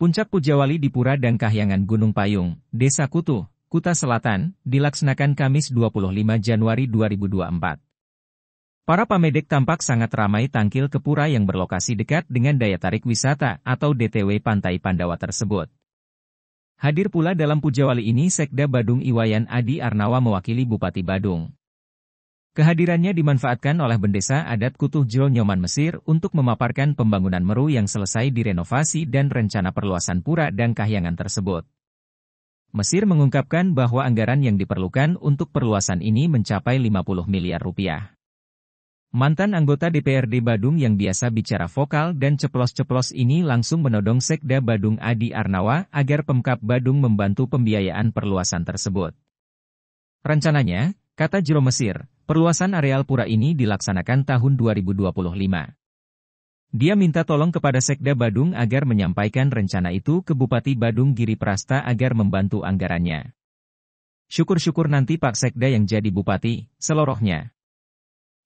Puncak Pujawali di Pura dan Kahyangan Gunung Payung, Desa Kutu, Kuta Selatan, dilaksanakan Kamis 25 Januari 2024. Para pamedek tampak sangat ramai tangkil ke pura yang berlokasi dekat dengan daya tarik wisata atau DTW Pantai Pandawa tersebut. Hadir pula dalam Pujawali ini Sekda Badung Iwayan Adi Arnawa mewakili Bupati Badung. Kehadirannya dimanfaatkan oleh Bendesa Adat Kutuh Jol Nyoman Mesir untuk memaparkan pembangunan Meru yang selesai direnovasi dan rencana perluasan Pura dan Kahyangan tersebut. Mesir mengungkapkan bahwa anggaran yang diperlukan untuk perluasan ini mencapai 50 miliar rupiah. Mantan anggota DPRD Badung yang biasa bicara vokal dan ceplos-ceplos ini langsung menodong Sekda Badung Adi Arnawa agar Pemkap Badung membantu pembiayaan perluasan tersebut. Rencananya, Kata Jero Mesir, perluasan areal pura ini dilaksanakan tahun 2025. Dia minta tolong kepada Sekda Badung agar menyampaikan rencana itu ke Bupati Badung Giri Prasta agar membantu anggarannya. Syukur-syukur nanti Pak Sekda yang jadi bupati, selorohnya.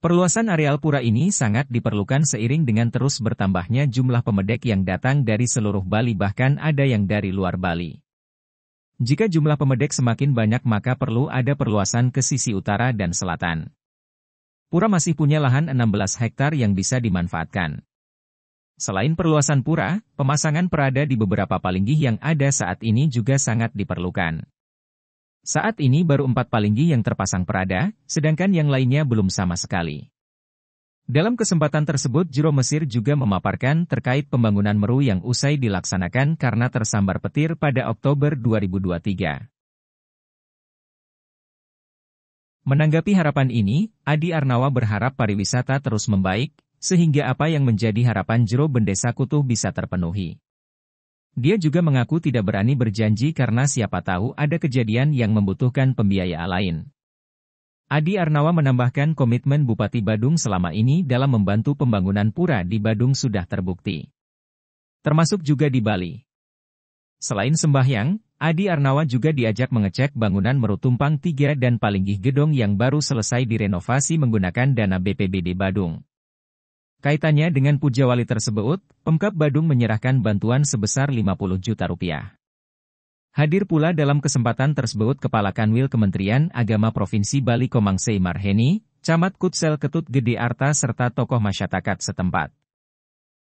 Perluasan areal pura ini sangat diperlukan seiring dengan terus bertambahnya jumlah pemedek yang datang dari seluruh Bali bahkan ada yang dari luar Bali. Jika jumlah pemedek semakin banyak maka perlu ada perluasan ke sisi utara dan selatan. Pura masih punya lahan 16 hektar yang bisa dimanfaatkan. Selain perluasan pura, pemasangan perada di beberapa palinggi yang ada saat ini juga sangat diperlukan. Saat ini baru empat palinggi yang terpasang perada, sedangkan yang lainnya belum sama sekali. Dalam kesempatan tersebut Juro Mesir juga memaparkan terkait pembangunan Meru yang usai dilaksanakan karena tersambar petir pada Oktober 2023. Menanggapi harapan ini, Adi Arnawa berharap pariwisata terus membaik, sehingga apa yang menjadi harapan Jero Bendesa Kutuh bisa terpenuhi. Dia juga mengaku tidak berani berjanji karena siapa tahu ada kejadian yang membutuhkan pembiayaan lain. Adi Arnawa menambahkan komitmen Bupati Badung selama ini dalam membantu pembangunan pura di Badung sudah terbukti. Termasuk juga di Bali. Selain sembahyang, Adi Arnawa juga diajak mengecek bangunan Merutumpang 3 dan Palinggih Gedong yang baru selesai direnovasi menggunakan dana BPBD Badung. Kaitannya dengan Puja Wali tersebut, Pemkap Badung menyerahkan bantuan sebesar 50 juta rupiah. Hadir pula dalam kesempatan tersebut Kepala Kanwil Kementerian Agama Provinsi Bali Komangse Marheni, Camat Kutsel Ketut Gede Arta serta tokoh masyarakat setempat.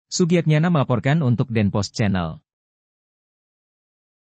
Sugiatnyana melaporkan untuk Denpos Channel.